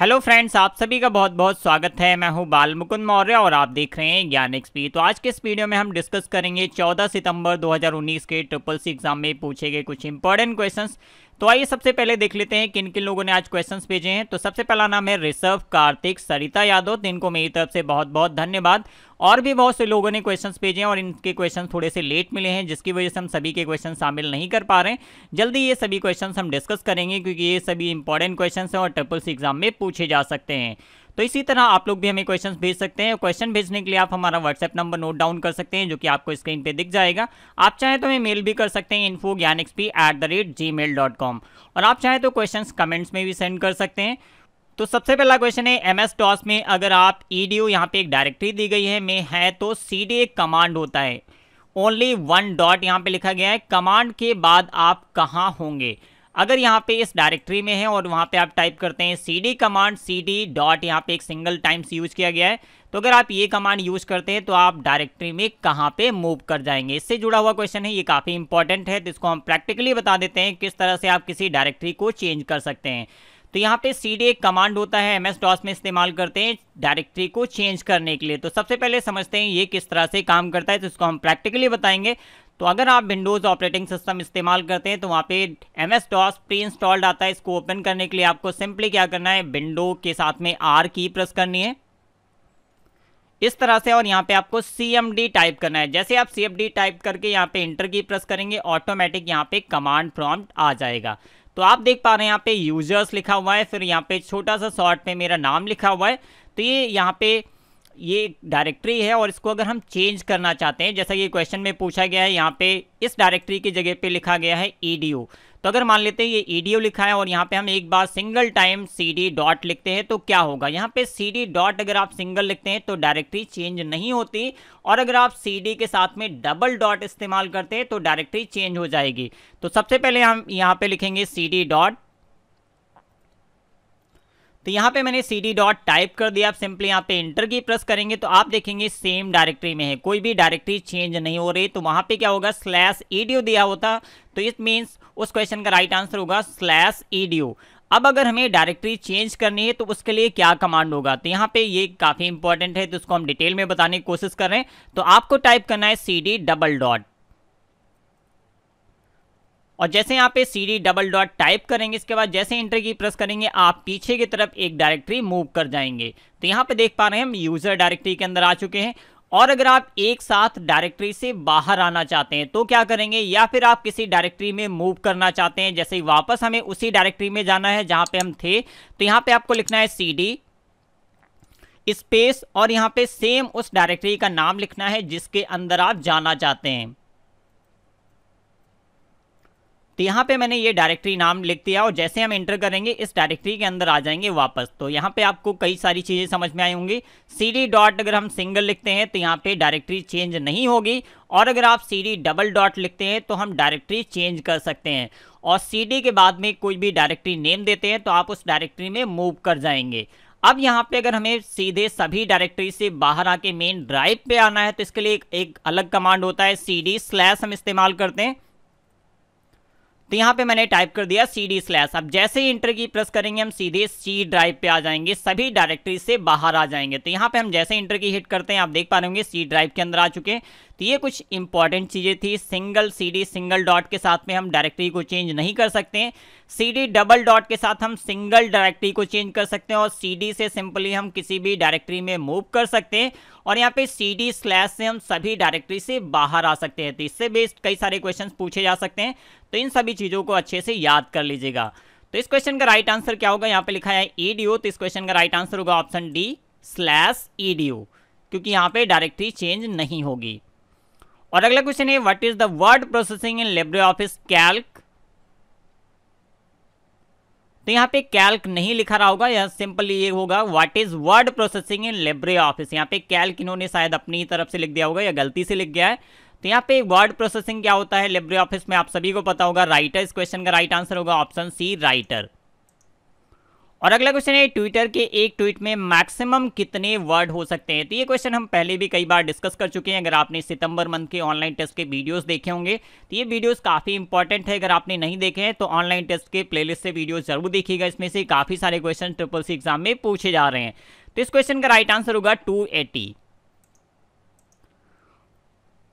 hello friends आप सभी का बहुत बहुत स्वागत है मैं हूं बाल मुकुंद मौर्य और आप देख रहे हैं ज्ञान एक्सपी तो आज के इस वीडियो में हम डिस्कस करेंगे 14 सितंबर 2019 के ट्रिपल सी एग्जाम में पूछे गए कुछ इंपॉर्टेंट क्वेश्चंस तो आइए सबसे पहले देख लेते हैं किन किन लोगों ने आज क्वेश्चन भेजे हैं तो सबसे पहला नाम है ऋषभ कार्तिक सरिता यादव इनको मेरी तरफ से बहुत बहुत धन्यवाद और भी बहुत से लोगों ने क्वेश्चन भेजे हैं और इनके क्वेश्चन थोड़े से लेट मिले हैं जिसकी वजह से हम सभी के क्वेश्चन शामिल नहीं कर पा रहे हैं जल्दी ये सभी क्वेश्चन हम डिस्कस करेंगे क्योंकि ये सभी इंपॉर्टेंट क्वेश्चन हैं और ट्रिपल्स एग्जाम में पूछे जा सकते हैं तो इसी तरह आप लोग भी हमें क्वेश्चन भेज सकते हैं क्वेश्चन भेजने के लिए आप हमारा व्हाट्सएप नंबर नोट डाउन कर सकते हैं जो कि आपको स्क्रीन पर दिख जाएगा आप चाहे तो हमें मेल भी कर सकते हैं इन्फो ज्ञान XP at the rate Gmail dot com और आप चाहे तो क्वेश्चन कमेंट्स में भी सेंड कर सकते हैं तो सबसे पहला क्वेश्चन है एम एस टॉस में अगर आप ई डी ओ यहाँ पे एक डायरेक्टरी दी गई है में है तो सी डी ए कमांड होता है ओनली वन डॉट यहाँ पे लिखा गया है कमांड के बाद आप कहाँ होंगे अगर यहाँ पे इस डायरेक्टरी में है और वहाँ पे आप टाइप करते हैं C D command C D dot यहाँ पे एक सिंगल टाइम्स यूज किया गया है तो अगर आप ये कमांड यूज करते हैं तो आप डायरेक्टरी में कहाँ पे मूव कर जाएंगे इससे जुड़ा हुआ क्वेश्चन है ये काफ़ी इंपॉर्टेंट है तो इसको हम प्रैक्टिकली बता देते हैं किस तरह से आप किसी डायरेक्टरी को चेंज कर सकते हैं तो यहाँ पे सी डी एक कमांड होता है एम एस डॉस में इस्तेमाल करते हैं डायरेक्टरी को चेंज करने के लिए तो सबसे पहले समझते हैं ये किस तरह से काम करता है तो इसको हम प्रैक्टिकली बताएंगे तो अगर आप विंडोज़ ऑपरेटिंग सिस्टम इस्तेमाल करते हैं तो वहाँ पे M S DOS pre installed आता है इसको ओपन करने के लिए आपको सिंपली क्या करना है विंडो के साथ में आर की प्रेस करनी है इस तरह से और यहाँ पे आपको सी एम डी टाइप करना है जैसे आप सी एम डी टाइप करके यहाँ पे इंटर की प्रेस करेंगे ऑटोमेटिक यहाँ पे कमांड प्रॉम्प्ट आ जाएगा तो आप देख पा रहे हैं यहाँ पे यूजर्स लिखा हुआ है फिर यहाँ पे छोटा सा शॉर्ट में मेरा नाम लिखा हुआ है तो ये यहाँ पे ये डायरेक्टरी है और इसको अगर हम चेंज करना चाहते हैं जैसा कि क्वेश्चन में पूछा गया है यहाँ पे इस डायरेक्टरी की जगह पे लिखा गया है ई e तो अगर मान लेते हैं ये ई e लिखा है और यहाँ पे हम एक बार सिंगल टाइम सी डॉट लिखते हैं तो क्या होगा यहाँ पे सी डॉट अगर आप सिंगल लिखते हैं तो डायरेक्टरी चेंज नहीं होती और अगर आप सी के साथ में डबल डॉट इस्तेमाल करते हैं तो डायरेक्टरी चेंज हो जाएगी तो सबसे पहले हम यहाँ पे लिखेंगे सी डॉट तो यहाँ पे मैंने सी डी डॉट टाइप कर दिया आप सिंपली यहाँ पे इंटर की प्रेस करेंगे तो आप देखेंगे सेम डायरेक्टरी में है कोई भी डायरेक्टरी चेंज नहीं हो रही तो वहाँ पे क्या होगा स्लैश ओ दिया होता तो इस मीन्स उस क्वेश्चन का राइट आंसर होगा स्लैश ओ अब अगर हमें डायरेक्टरी चेंज करनी है तो उसके लिए क्या कमांड होगा तो यहाँ पे ये काफ़ी इंपॉर्टेंट है तो उसको हम डिटेल में बताने की कोशिश कर रहे हैं तो आपको टाइप करना है सी डी डबल डॉट और जैसे यहाँ पे C D double dot type करेंगे इसके बाद जैसे इंटर की प्रेस करेंगे आप पीछे की तरफ एक डायरेक्टरी मूव कर जाएंगे तो यहाँ पे देख पा रहे हैं हम यूज़र डायरेक्टरी के अंदर आ चुके हैं और अगर आप एक साथ डायरेक्टरी से बाहर आना चाहते हैं तो क्या करेंगे या फिर आप किसी डायरेक्टरी में मूव करना चाहते हैं जैसे वापस हमें उसी डायरेक्टरी में जाना है जहां पे हम थे तो यहां पे आपको लिखना है सी डी स्पेस और यहां पे सेम उस डायरेक्टरी का नाम लिखना है जिसके अंदर आप जाना चाहते हैं तो यहाँ पे मैंने ये डायरेक्टरी नाम लिख दिया और जैसे हम इंटर करेंगे इस डायरेक्टरी के अंदर आ जाएंगे वापस तो यहाँ पे आपको कई सारी चीज़ें समझ में आई होंगी सी डॉट अगर हम सिंगल लिखते हैं तो यहाँ पे डायरेक्टरी चेंज नहीं होगी और अगर आप सी डबल डॉट लिखते हैं तो हम डायरेक्टरी चेंज कर सकते हैं और सी के बाद में कोई भी डायरेक्टरी नेम देते हैं तो आप उस डायरेक्टरी में मूव कर जाएंगे अब यहाँ पे अगर हमें सीधे सभी डायरेक्टरी से बाहर आके मेन ड्राइव पे आना है तो इसके लिए एक, एक अलग कमांड होता है सी डी स्लैश हम इस्तेमाल करते हैं तो यहाँ पे मैंने टाइप कर दिया सी डी स्लैश अब जैसे ही इंटर की प्रेस करेंगे हम सीधे सी ड्राइव पे आ जाएंगे सभी डायरेक्टरी से बाहर आ जाएंगे तो यहाँ पे हम जैसे इंटर की हिट करते हैं आप देख पा रहे होंगे सी ड्राइव के अंदर आ चुके तो ये कुछ इंपॉर्टेंट चीज़ें थी सिंगल सीडी सिंगल डॉट के साथ में हम डायरेक्टरी को चेंज नहीं कर सकते सीडी डबल डॉट के साथ हम सिंगल डायरेक्टरी को चेंज कर सकते हैं और सीडी से सिंपली हम किसी भी डायरेक्टरी में मूव कर सकते हैं और यहाँ पे सी डी स्लैश से हम सभी डायरेक्टरी से बाहर आ सकते हैं तो इससे बेस्ड कई सारे क्वेश्चन पूछे जा सकते हैं तो इन सभी चीज़ों को अच्छे से याद कर लीजिएगा तो इस क्वेश्चन का राइट आंसर क्या होगा यहाँ पे लिखा है ईडीओ e तो इस क्वेश्चन का राइट आंसर होगा ऑप्शन डी स्लैश ईडीओ क्योंकि यहाँ पे डायरेक्टरी चेंज नहीं होगी और अगला क्वेश्चन है what is the word processing in library office Calc तो यहाँ पे कैल्क नहीं लिखा रहा होगा यह सिंपली ये होगा what is word processing in library office यहाँ पे कैल्क इन्होंने शायद अपनी तरफ से लिख दिया होगा या गलती से लिख गया है तो यहाँ पे वर्ड प्रोसेसिंग क्या होता है लाइब्रेरी ऑफिस में आप सभी को पता होगा राइटर इस क्वेश्चन का राइट आंसर होगा ऑप्शन सी राइटर और अगला क्वेश्चन है ट्विटर के एक ट्वीट में मैक्सिमम कितने वर्ड हो सकते हैं तो ये क्वेश्चन हम पहले भी कई बार डिस्कस कर चुके हैं अगर आपने सितंबर मंथ के ऑनलाइन टेस्ट के वीडियोस देखे होंगे तो ये वीडियोस काफ़ी इंपॉर्टेंट है अगर आपने नहीं देखे हैं तो ऑनलाइन टेस्ट के प्लेलिस्ट से वीडियो जरूर देखिएगा इसमें से काफ़ी सारे क्वेश्चन ट्रिपल सी एग्जाम में पूछे जा रहे हैं तो इस क्वेश्चन का राइट आंसर होगा टू एटी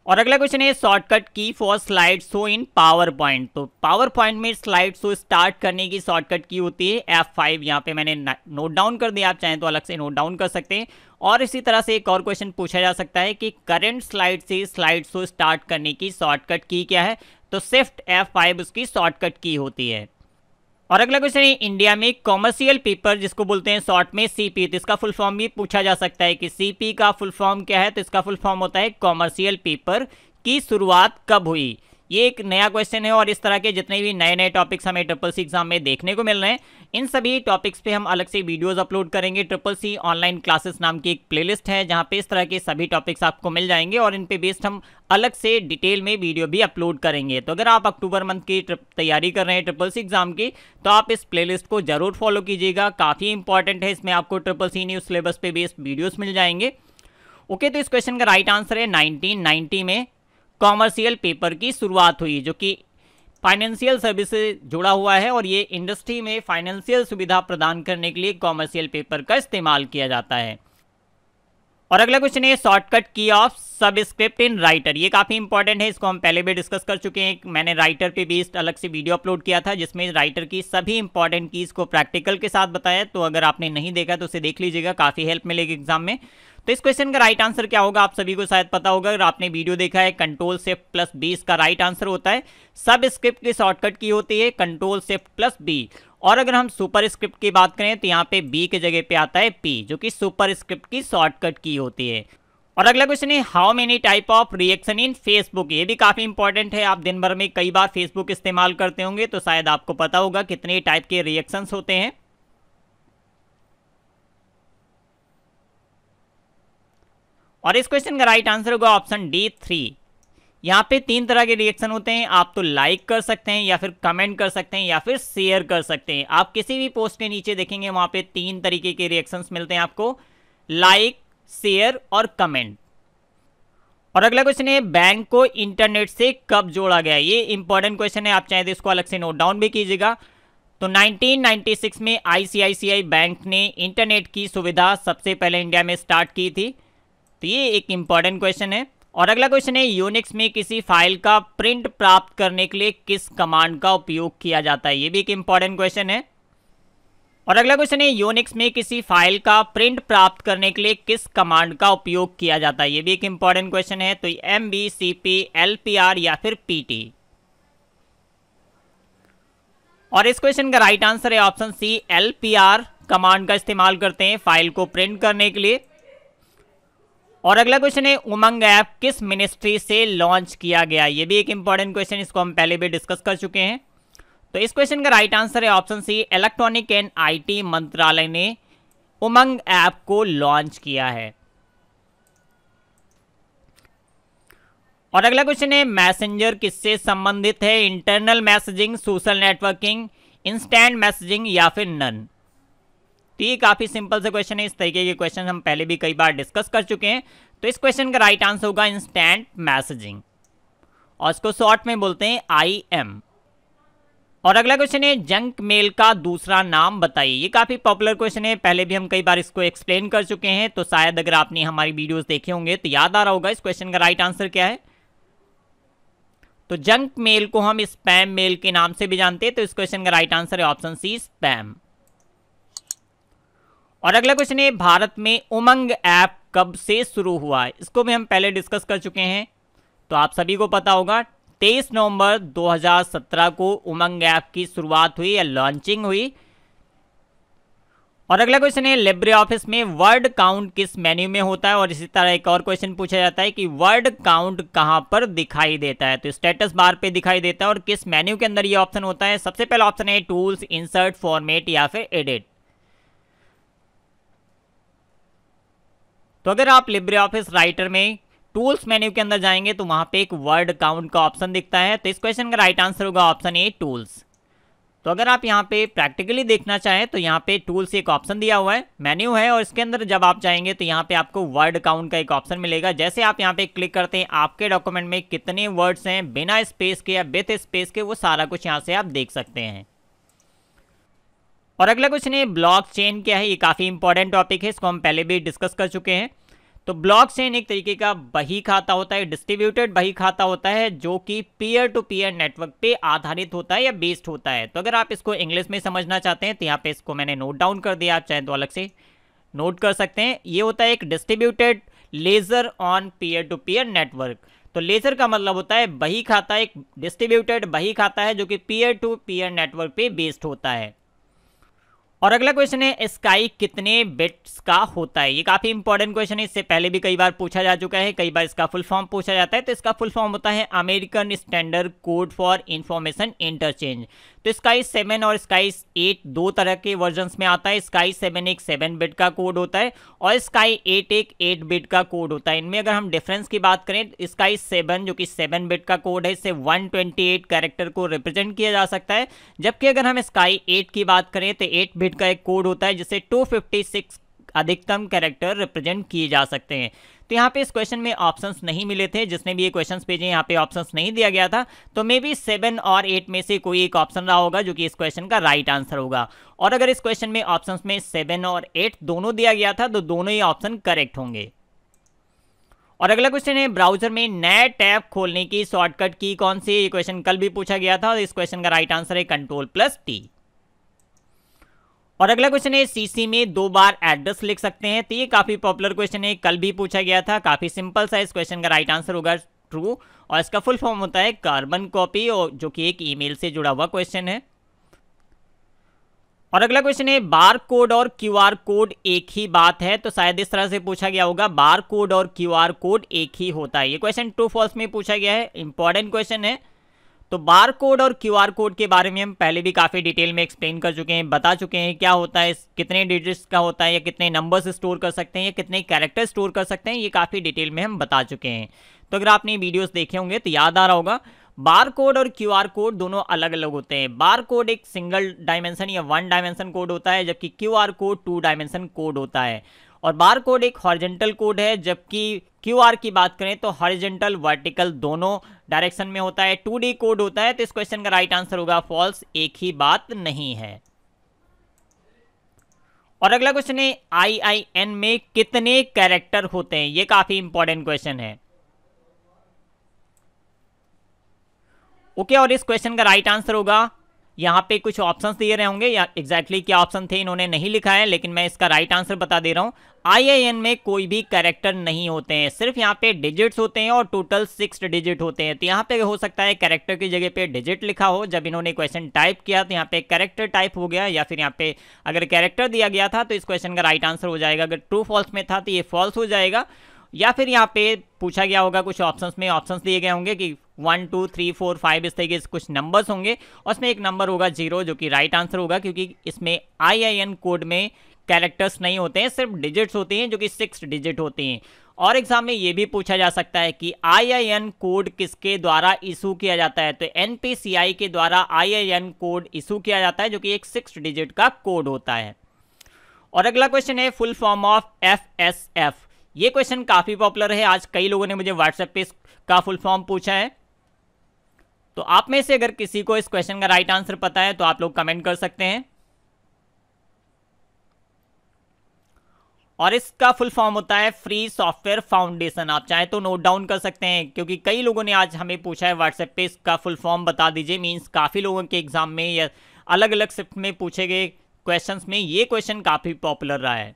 और अगला क्वेश्चन है shortcut key for slide show in PowerPoint तो पावर पॉइंट में स्लाइड शो स्टार्ट करने की शॉर्टकट की होती है एफ फाइव यहाँ पे मैंने नोट डाउन कर दिया आप चाहें तो अलग से नोट डाउन कर सकते हैं और इसी तरह से एक और क्वेश्चन पूछा जा सकता है कि करंट स्लाइड से स्लाइड शो स्टार्ट करने की शॉर्टकट की क्या है तो स्विफ्ट एफ फाइव उसकी शॉर्टकट की होती है और अगला क्वेश्चन है इंडिया में कॉमर्शियल पेपर जिसको बोलते हैं शॉर्ट में सीपी तो इसका फुल फॉर्म भी पूछा जा सकता है कि सीपी का फुल फॉर्म क्या है तो इसका फुल फॉर्म होता है कॉमर्शियल पेपर की शुरुआत कब हुई ये एक नया क्वेश्चन है और इस तरह के जितने भी नए नए टॉपिक्स हमें ट्रिपल सी एग्जाम में देखने को मिल रहे हैं इन सभी टॉपिक्स पे हम अलग से वीडियोस अपलोड करेंगे ट्रिपल सी ऑनलाइन क्लासेस नाम की एक प्लेलिस्ट है जहाँ पे इस तरह के सभी टॉपिक्स आपको मिल जाएंगे और इन पे बेस्ड हम अलग से डिटेल में वीडियो भी अपलोड करेंगे तो अगर आप अक्टूबर मंथ की तैयारी कर रहे हैं ट्रिपल सी एग्जाम की तो आप इस प्लेलिस्ट को जरूर फॉलो कीजिएगा काफ़ी इंपॉर्टेंट है इसमें आपको ट्रिपल सी न्यूज सिलेबस पे बेस्ड वीडियोज़ मिल जाएंगे ओके okay, तो इस क्वेश्चन का राइट आंसर है 1990 में कॉमर्शियल पेपर की शुरुआत हुई जो कि फाइनेंशियल सर्विस से जुड़ा हुआ है और ये इंडस्ट्री में फाइनेंशियल सुविधा प्रदान करने के लिए कॉमर्शियल पेपर का इस्तेमाल किया जाता है और अगला क्वेश्चन है शॉर्टकट की ऑफ सब स्क्रिप्ट इन राइटर ये काफ़ी इंपॉर्टेंट है इसको हम पहले भी डिस्कस कर चुके हैं मैंने राइटर पे बेस्ड अलग से वीडियो अपलोड किया था जिसमें राइटर की सभी इंपॉर्टेंट कीज़ को प्रैक्टिकल के साथ बताया तो अगर आपने नहीं देखा तो उसे देख लीजिएगा काफ़ी हेल्प मिलेगी एग्जाम में तो इस क्वेश्चन का राइट आंसर क्या होगा आप सभी को शायद पता होगा अगर आपने वीडियो देखा है कंट्रोल सेफ्ट प्लस बी इसका राइट आंसर होता है सब स्क्रिप्ट की शॉर्टकट की होती है कंट्रोल सेफ्ट प्लस बी और अगर हम सुपर स्क्रिप्ट की बात करें तो यहाँ पे बी के जगह पे आता है पी जो कि सुपर स्क्रिप्ट की शॉर्टकट की होती है और अगला क्वेश्चन है how many type of reaction in Facebook ये भी काफ़ी इंपॉर्टेंट है आप दिन भर में कई बार फेसबुक इस्तेमाल करते होंगे तो शायद आपको पता होगा कितने टाइप के रिएक्शंस होते हैं और इस क्वेश्चन का राइट आंसर होगा ऑप्शन डी थ्री यहाँ पे तीन तरह के रिएक्शन होते हैं आप तो लाइक कर सकते हैं या फिर कमेंट कर सकते हैं या फिर शेयर कर सकते हैं आप किसी भी पोस्ट के नीचे देखेंगे वहाँ पे तीन तरीके के रिएक्शंस मिलते हैं आपको लाइक शेयर और कमेंट और अगला क्वेश्चन है बैंक को इंटरनेट से कब जोड़ा गया ये इंपॉर्टेंट क्वेश्चन है आप चाहे तो इसको अलग से नोट डाउन भी कीजिएगा तो 1996 में आईसीआईसीआई बैंक ने इंटरनेट की सुविधा सबसे पहले इंडिया में स्टार्ट की थी तो ये एक इम्पॉर्टेंट क्वेश्चन है और अगला क्वेश्चन है यूनिक्स में किसी फाइल का प्रिंट प्राप्त करने के लिए किस कमांड का उपयोग किया जाता है ये भी एक इम्पॉर्टेंट क्वेश्चन है और अगला क्वेश्चन है यूनिक्स में किसी फाइल का प्रिंट प्राप्त करने के लिए किस कमांड का उपयोग किया जाता है ये भी एक इम्पॉर्टेंट क्वेश्चन है तो M B C P L P R या फिर पी टी और इस क्वेश्चन का राइट आंसर है option C L P R command का इस्तेमाल करते हैं फाइल को प्रिंट करने के लिए और अगला क्वेश्चन है उमंग ऐप किस मिनिस्ट्री से लॉन्च किया गया ये भी एक इंपॉर्टेंट क्वेश्चन इसको हम पहले भी डिस्कस कर चुके हैं तो इस क्वेश्चन का राइट आंसर है option C electronic and IT मंत्रालय ने उमंग ऐप को लॉन्च किया है और अगला क्वेश्चन है मैसेंजर किससे संबंधित है internal messaging social networking instant messaging या फिर नन ये काफी सिंपल से क्वेश्चन है इस तरीके के क्वेश्चन हम पहले भी कई बार डिस्कस कर चुके हैं तो इस क्वेश्चन का राइट आंसर होगा इंस्टेंट मैसेजिंग और इसको शॉर्ट में बोलते हैं आई एम और अगला क्वेश्चन है जंक मेल का दूसरा नाम बताइए ये काफ़ी पॉपुलर क्वेश्चन है पहले भी हम कई बार इसको एक्सप्लेन कर चुके हैं तो शायद अगर आपने हमारी वीडियोस देखे होंगे तो याद आ रहा होगा इस क्वेश्चन का राइट आंसर क्या है तो जंक मेल को हम स्पैम मेल के नाम से भी जानते हैं तो इस क्वेश्चन का राइट आंसर है ऑप्शन सी स्पैम और अगला क्वेश्चन है भारत में उमंग ऐप कब से शुरू हुआ है इसको भी हम पहले डिस्कस कर चुके हैं तो आप सभी को पता होगा 23 नवंबर 2017 को उमंग ऐप की शुरुआत हुई या लॉन्चिंग हुई और अगला क्वेश्चन है लिब्रे ऑफिस में वर्ड काउंट किस मेन्यू में होता है और इसी तरह एक और क्वेश्चन पूछा जाता है कि वर्ड काउंट कहां पर दिखाई देता है तो स्टेटस बार पे दिखाई देता है और किस मेन्यू के अंदर ये ऑप्शन होता है सबसे पहला ऑप्शन है टूल्स इंसर्ट फॉर्मेट या फिर एडिट तो अगर आप लिब्रे ऑफिस राइटर में टूल्स मेन्यू के अंदर जाएंगे तो वहाँ पे एक वर्ड काउंट का ऑप्शन दिखता है तो इस क्वेश्चन का राइट आंसर होगा ऑप्शन ए टूल्स तो अगर आप यहाँ पे प्रैक्टिकली देखना चाहें तो यहाँ पे टूल्स एक ऑप्शन दिया हुआ है मेन्यू है और इसके अंदर जब आप जाएंगे तो यहाँ पे आपको वर्ड काउंट का एक ऑप्शन मिलेगा जैसे आप यहाँ पे क्लिक करते हैं आपके डॉक्यूमेंट में कितने वर्ड्स हैं बिना स्पेस के या विथ स्पेस के वो सारा कुछ यहाँ से आप देख सकते हैं और अगला क्वेश्चन है ब्लॉकचेन क्या है ये काफ़ी इंपॉर्टेंट टॉपिक है इसको हम पहले भी डिस्कस कर चुके हैं तो ब्लॉकचेन एक तरीके का बही खाता होता है डिस्ट्रीब्यूटेड बही खाता होता है जो कि पीयर टू पीयर नेटवर्क पे आधारित होता है या बेस्ड होता है तो अगर आप इसको इंग्लिश में समझना चाहते हैं तो यहाँ पे इसको मैंने नोट डाउन कर दिया आप चाहें तो अलग से नोट कर सकते हैं ये होता है एक distributed ledger on peer to peer network तो लेजर का मतलब होता है बही खाता एक डिस्ट्रीब्यूटेड बही खाता है जो कि पीयर टू पीयर नेटवर्क पे बेस्ड होता है और अगला क्वेश्चन है स्काई कितने बिट्स का होता है ये काफ़ी इंपॉर्टेंट क्वेश्चन है इससे पहले भी कई बार पूछा जा चुका है कई बार इसका फुल फॉर्म पूछा जाता है तो इसका फुल फॉर्म होता है American standard code for information interchange तो स्काई सेवन और स्काई एट दो तरह के वर्जन में आता है स्काई सेवन एक सेवन बिट का कोड होता है और स्काई एट एक एट बिट का कोड होता है इनमें अगर हम डिफरेंस की बात करें तो स्काई सेवन जो कि सेवन बिट का कोड है इससे वन ट्वेंटी एट कैरेक्टर को रिप्रेजेंट किया जा सकता है जबकि अगर हम स्काई एट की बात करें तो एट बिट बिट का एक कोड होता है जिससे 256 अधिकतम कैरेक्टर रिप्रेजेंट किए जा सकते हैं तो यहाँ पे इस क्वेश्चन में ऑप्शंस नहीं मिले थे जिसने भी ये क्वेश्चंस भेजे यहाँ पे ऑप्शंस नहीं दिया गया था तो मे बी सेवन और एट में से कोई एक ऑप्शन रहा होगा जो कि इस क्वेश्चन का राइट right आंसर होगा और अगर इस क्वेश्चन में ऑप्शंस में सेवन और एट दोनों दिया गया था तो दोनों ही ऑप्शन करेक्ट होंगे और अगला क्वेश्चन है ब्राउजर में नया टैब खोलने की शॉर्टकट की कौन सी ये क्वेश्चन कल भी पूछा गया था और इस क्वेश्चन का राइट आंसर है कंट्रोल प्लस टी और अगला क्वेश्चन है सीसी में दो बार एड्रेस लिख सकते हैं तो ये काफी पॉपुलर क्वेश्चन है कल भी पूछा गया था काफी सिंपल सा इस क्वेश्चन का राइट आंसर होगा ट्रू और इसका फुल फॉर्म होता है कार्बन कॉपी और जो कि एक ईमेल से जुड़ा हुआ क्वेश्चन है और अगला क्वेश्चन है बार कोड और क्यूआर कोड एक ही बात है तो शायद इस तरह से पूछा गया होगा बार कोड और क्यूआर कोड एक ही होता है ये क्वेश्चन ट्रू फॉल्स में पूछा गया है इंपॉर्टेंट क्वेश्चन है तो बार कोड और क्यू आर कोड के बारे में हम पहले भी काफ़ी डिटेल में एक्सप्लेन कर चुके हैं बता चुके हैं क्या होता है कितने डिजिट्स का होता है या कितने नंबर्स स्टोर कर सकते हैं या कितने कैरेक्टर स्टोर कर सकते हैं ये काफ़ी डिटेल में हम बता चुके हैं तो अगर आपने वीडियोस देखे होंगे तो याद आ रहा होगा बार कोड और क्यू आर कोड दोनों अलग अलग होते हैं बार कोड एक सिंगल डायमेंशन या वन डायमेंशन कोड होता है जबकि Q R code two dimension code होता है और बार कोड एक हॉरिजेंटल कोड है जबकि क्यूआर की बात करें तो हॉरिजेंटल वर्टिकल दोनों डायरेक्शन में होता है टू कोड होता है तो इस क्वेश्चन का राइट आंसर होगा फॉल्स एक ही बात नहीं है और अगला क्वेश्चन है आईआईएन में कितने कैरेक्टर होते हैं ये काफी इंपॉर्टेंट क्वेश्चन है ओके okay, और इस क्वेश्चन का राइट आंसर होगा यहाँ पे कुछ ऑप्शंस दिए रहे होंगे या एग्जैक्टली exactly क्या ऑप्शन थे इन्होंने नहीं लिखा है लेकिन मैं इसका राइट आंसर बता दे रहा हूँ आई में कोई भी कैरेक्टर नहीं होते हैं सिर्फ यहाँ पे डिजिट्स होते हैं और टोटल सिक्स डिजिट होते हैं तो यहाँ पे हो सकता है कैरेक्टर की जगह पे डिजिट लिखा हो जब इन्होंने क्वेश्चन टाइप किया तो यहाँ पे कैरेक्टर टाइप हो गया या फिर यहाँ पे अगर कैरेक्टर दिया गया था तो इस क्वेश्चन का राइट आंसर हो जाएगा अगर ट्रू फॉल्स में था तो ये फॉल्स हो जाएगा या फिर यहाँ पे पूछा गया होगा कुछ ऑप्शंस में ऑप्शंस दिए गए होंगे कि one two three four five इस तरीके से कुछ नंबर्स होंगे और उसमें एक नंबर होगा जीरो जो कि राइट आंसर होगा क्योंकि इसमें आई आई एन कोड में कैरेक्टर्स नहीं होते हैं सिर्फ डिजिट्स होते हैं जो कि सिक्स डिजिट होते हैं और एग्जाम में ये भी पूछा जा सकता है कि आई कोड किसके द्वारा इशू किया जाता है तो एन के द्वारा आई कोड इशू किया जाता है जो कि एक सिक्स डिजिट का कोड होता है और अगला क्वेश्चन है full form of F S F ये क्वेश्चन काफ़ी पॉपुलर है आज कई लोगों ने मुझे व्हाट्सएप पे इसका फुल फॉर्म पूछा है तो आप में से अगर किसी को इस क्वेश्चन का राइट आंसर पता है तो आप लोग कमेंट कर सकते हैं और इसका फुल फॉर्म होता है फ्री सॉफ्टवेयर फाउंडेशन आप चाहे तो नोट डाउन कर सकते हैं क्योंकि कई लोगों ने आज हमें पूछा है व्हाट्सएप पे इसका फुल फॉर्म बता दीजिए मीन्स काफ़ी लोगों के एग्जाम में या अलग अलग शिफ्ट में पूछे गए क्वेश्चंस में ये क्वेश्चन काफ़ी पॉपुलर रहा है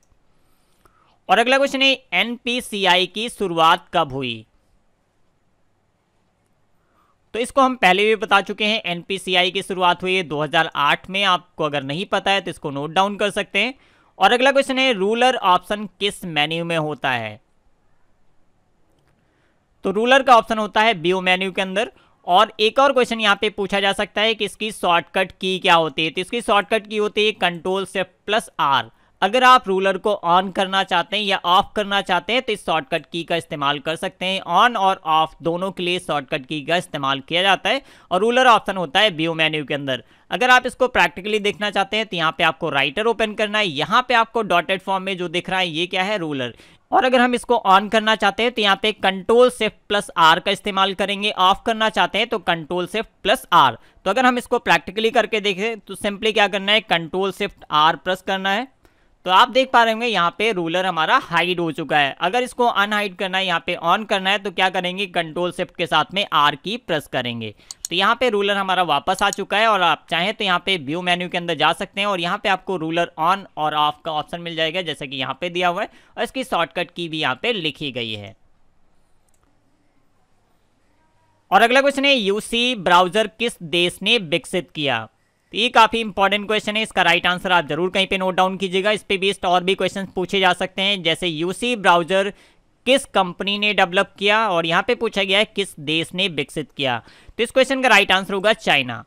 और अगला क्वेश्चन है एनपीसीआई की शुरुआत कब हुई तो इसको हम पहले भी बता चुके हैं एनपीसीआई की शुरुआत हुई है 2008 में आपको अगर नहीं पता है तो इसको नोट डाउन कर सकते हैं और अगला क्वेश्चन है रूलर ऑप्शन किस मेन्यू में होता है तो रूलर का ऑप्शन होता है बीओ मेन्यू के अंदर और एक और क्वेश्चन यहां पे पूछा जा सकता है कि इसकी शॉर्टकट की क्या होती है तो इसकी शॉर्टकट की होती है कंट्रोल से प्लस आर अगर आप रूलर को ऑन करना चाहते हैं या ऑफ करना चाहते हैं तो इस शॉर्टकट की का इस्तेमाल कर सकते हैं ऑन और ऑफ दोनों के लिए शॉर्टकट की का इस्तेमाल किया जाता है और रूलर ऑप्शन होता है व्यू मेन्यू के अंदर अगर आप इसको प्रैक्टिकली देखना चाहते हैं तो यहाँ पे आपको राइटर ओपन करना है यहाँ पे आपको डॉटेड फॉर्म में जो दिख रहा है ये क्या है रूलर और अगर हम इसको ऑन करना चाहते हैं तो यहाँ पे कंट्रोल सिफ्ट प्लस आर का इस्तेमाल करेंगे ऑफ करना चाहते हैं तो कंट्रोल सिफ्ट प्लस आर तो अगर हम इसको प्रैक्टिकली करके देखें तो सिंपली क्या करना है कंट्रोल सिफ्ट आर प्लस करना है तो आप देख पा रहे होंगे यहाँ पे रूलर हमारा हाइड हो चुका है अगर इसको अनहाइड करना है यहाँ पे ऑन करना है तो क्या करेंगे कंट्रोल शिफ्ट के साथ में आर की प्रेस करेंगे तो यहाँ पे रूलर हमारा वापस आ चुका है और आप चाहें तो यहाँ पे व्यू मेन्यू के अंदर जा सकते हैं और यहाँ पे आपको रूलर ऑन और ऑफ का ऑप्शन मिल जाएगा जैसे कि यहाँ पे दिया हुआ है और इसकी शॉर्टकट की भी यहाँ पे लिखी गई है और अगला क्वेश्चन है यूसी ब्राउजर किस देश ने विकसित किया तो ये काफ़ी इंपॉर्टेंट क्वेश्चन है इसका राइट आंसर आप जरूर कहीं पे नोट डाउन कीजिएगा इस पे बेस्ड और भी क्वेश्चन पूछे जा सकते हैं जैसे यूसी ब्राउजर किस कंपनी ने डेवलप किया और यहाँ पे पूछा गया है किस देश ने विकसित किया तो इस क्वेश्चन का राइट आंसर होगा चाइना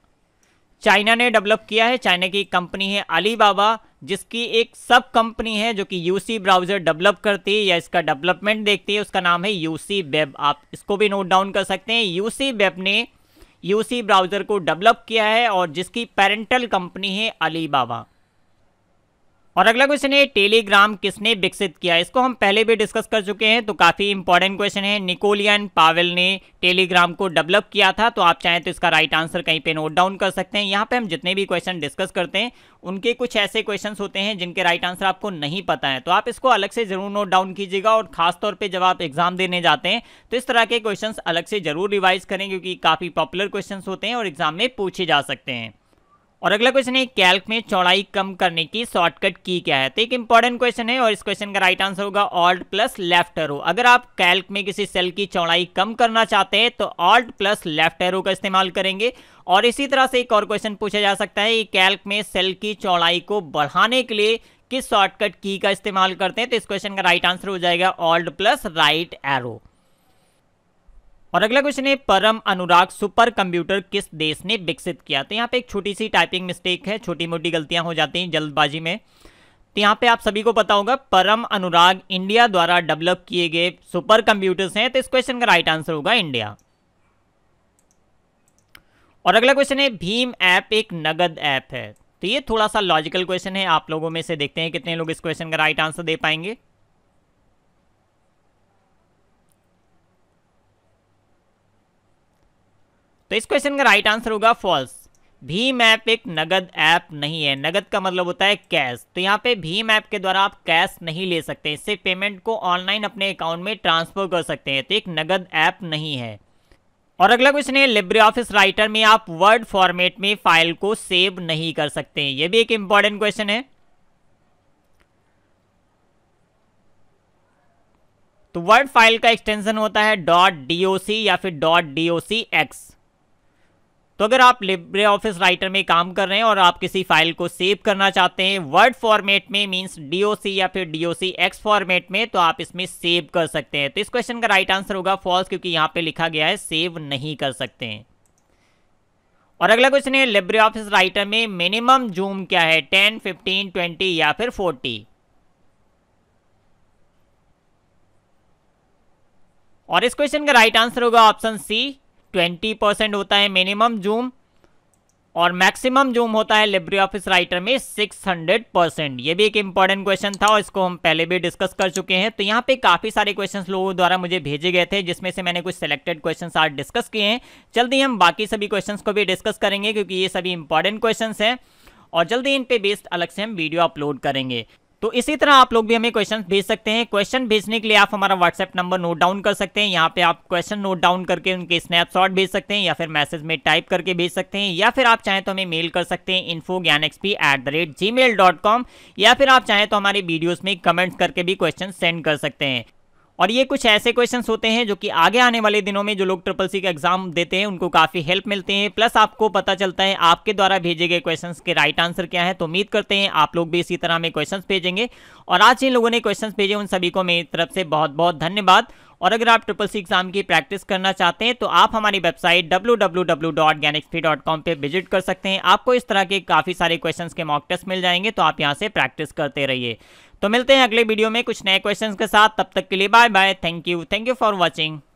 चाइना ने डेवलप किया है चाइना की कंपनी है अलीबाबा जिसकी एक सब कंपनी है जो कि यूसी ब्राउज़र डेवलप करती है या इसका डेवलपमेंट देखती है उसका नाम है यूसी वेब आप इसको भी नोट डाउन कर सकते हैं यूसी वेब ने यूसी ब्राउज़र को डेवलप किया है और जिसकी पेरेंटल कंपनी है अलीबाबा और अगला क्वेश्चन है टेलीग्राम किसने विकसित किया इसको हम पहले भी डिस्कस कर चुके हैं तो काफ़ी इंपॉर्टेंट क्वेश्चन है निकोलियन पावेल ने टेलीग्राम को डेवलप किया था तो आप चाहें तो इसका राइट आंसर कहीं पे नोट डाउन कर सकते हैं यहाँ पे हम जितने भी क्वेश्चन डिस्कस करते हैं उनके कुछ ऐसे क्वेश्चन होते हैं जिनके राइट आंसर आपको नहीं पता है तो आप इसको अलग से जरूर नोट डाउन कीजिएगा और खासतौर पर जब आप एग्जाम देने जाते हैं तो इस तरह के क्वेश्चन अलग से जरूर रिवाइज करें क्योंकि काफ़ी पॉपुलर क्वेश्चन होते हैं और एग्जाम में पूछे जा सकते हैं और अगला क्वेश्चन है कैल्क में चौड़ाई कम करने की शॉर्टकट की क्या है तो एक इंपॉर्टेंट क्वेश्चन है और इस क्वेश्चन का राइट आंसर होगा ऑल्ट प्लस लेफ्ट एरो अगर आप कैल्क में किसी सेल की चौड़ाई कम करना चाहते हैं तो ऑल्ट प्लस लेफ्ट एरो का इस्तेमाल करेंगे और इसी तरह से एक और क्वेश्चन पूछा जा सकता है कि कैल्क में सेल की चौड़ाई को बढ़ाने के लिए किस शॉर्टकट की का इस्तेमाल करते हैं तो इस क्वेश्चन का राइट आंसर हो जाएगा ऑल्ट प्लस राइट एरो और अगला क्वेश्चन है परम अनुराग सुपर कंप्यूटर किस देश ने विकसित किया तो यहाँ पे एक छोटी सी टाइपिंग मिस्टेक है छोटी मोटी गलतियां हो जाती हैं जल्दबाजी में तो यहाँ पे आप सभी को पता होगा परम अनुराग इंडिया द्वारा डेवलप किए गए सुपर कंप्यूटर्स हैं तो इस क्वेश्चन का राइट आंसर होगा इंडिया और अगला क्वेश्चन है भीम ऐप एक नगद ऐप है तो ये थोड़ा सा लॉजिकल क्वेश्चन है आप लोगों में से देखते हैं कितने लोग इस क्वेश्चन का राइट आंसर दे पाएंगे तो इस क्वेश्चन का राइट आंसर होगा फॉल्स भीम ऐप एक नगद ऐप नहीं है नगद का मतलब होता है कैश तो यहाँ पे भीम ऐप के द्वारा आप कैश नहीं ले सकते इससे पेमेंट को ऑनलाइन अपने अकाउंट में ट्रांसफर कर सकते हैं तो एक नगद ऐप नहीं है और अगला क्वेश्चन है लिब्रे ऑफिस राइटर में आप वर्ड फॉर्मेट में फाइल को सेव नहीं कर सकते ये भी एक इंपॉर्टेंट क्वेश्चन है तो वर्ड फाइल का एक्सटेंशन होता है डॉट डी या फिर डॉट डी एक्स तो अगर आप लिब्रे ऑफिस राइटर में काम कर रहे हैं और आप किसी फाइल को सेव करना चाहते हैं वर्ड फॉर्मेट में मींस डीओसी या फिर डीओसी एक्स फॉर्मेट में तो आप इसमें सेव कर सकते हैं तो इस क्वेश्चन का राइट आंसर होगा फॉल्स क्योंकि यहां पे लिखा गया है सेव नहीं कर सकते हैं और अगला क्वेश्चन है लिब्रे ऑफिस राइटर में मिनिमम जूम क्या है टेन फिफ्टीन ट्वेंटी या फिर फोर्टी और इस क्वेश्चन का राइट आंसर होगा ऑप्शन सी ट्वेंटी परसेंट होता है मिनिमम जूम और मैक्सिमम जूम होता है लिब्री ऑफिस राइटर में 600 परसेंट ये भी एक इंपॉर्टेंट क्वेश्चन था और इसको हम पहले भी डिस्कस कर चुके हैं तो यहाँ पे काफ़ी सारे क्वेश्चंस लोगों द्वारा मुझे भेजे गए थे जिसमें से मैंने कुछ सिलेक्टेड क्वेश्चंस आज डिस्कस किए हैं जल्दी हम बाकी सभी क्वेश्चन को भी डिस्कस करेंगे क्योंकि ये सभी इंपॉर्टेंट क्वेश्चन हैं और जल्दी इन पे बेस्ड अलग से हम वीडियो अपलोड करेंगे तो इसी तरह आप लोग भी हमें क्वेश्चन भेज सकते हैं क्वेश्चन भेजने के लिए आप हमारा व्हाट्सएप नंबर नोट डाउन कर सकते हैं यहाँ पे आप क्वेश्चन नोट डाउन करके उनके स्नैपशॉट भेज सकते हैं या फिर मैसेज में टाइप करके भेज सकते हैं या फिर आप चाहें तो हमें मेल कर सकते हैं इन्फो ज्ञान XP at the rate Gmail dot com या फिर आप चाहें तो हमारे वीडियोज़ में कमेंट्स करके भी क्वेश्चन सेंड कर सकते हैं और ये कुछ ऐसे क्वेश्चन होते हैं जो कि आगे आने वाले दिनों में जो लोग ट्रिपल सी का एग्जाम देते हैं उनको काफ़ी हेल्प मिलते हैं प्लस आपको पता चलता है आपके द्वारा भेजे गए क्वेश्चन के राइट आंसर क्या है तो उम्मीद करते हैं आप लोग भी इसी तरह में क्वेश्चन भेजेंगे और आज जिन लोगों ने क्वेश्चन भेजे उन सभी को मेरी तरफ से बहुत बहुत धन्यवाद और अगर आप ट्रिपल सी एग्जाम की प्रैक्टिस करना चाहते हैं तो आप हमारी वेबसाइट www.ganexp.com पे विजिट कर सकते हैं आपको इस तरह के काफ़ी सारे क्वेश्चंस के मॉक टेस्ट मिल जाएंगे तो आप यहाँ से प्रैक्टिस करते रहिए तो मिलते हैं अगले वीडियो में कुछ नए क्वेश्चन के साथ तब तक के लिए bye bye thank you thank you for watching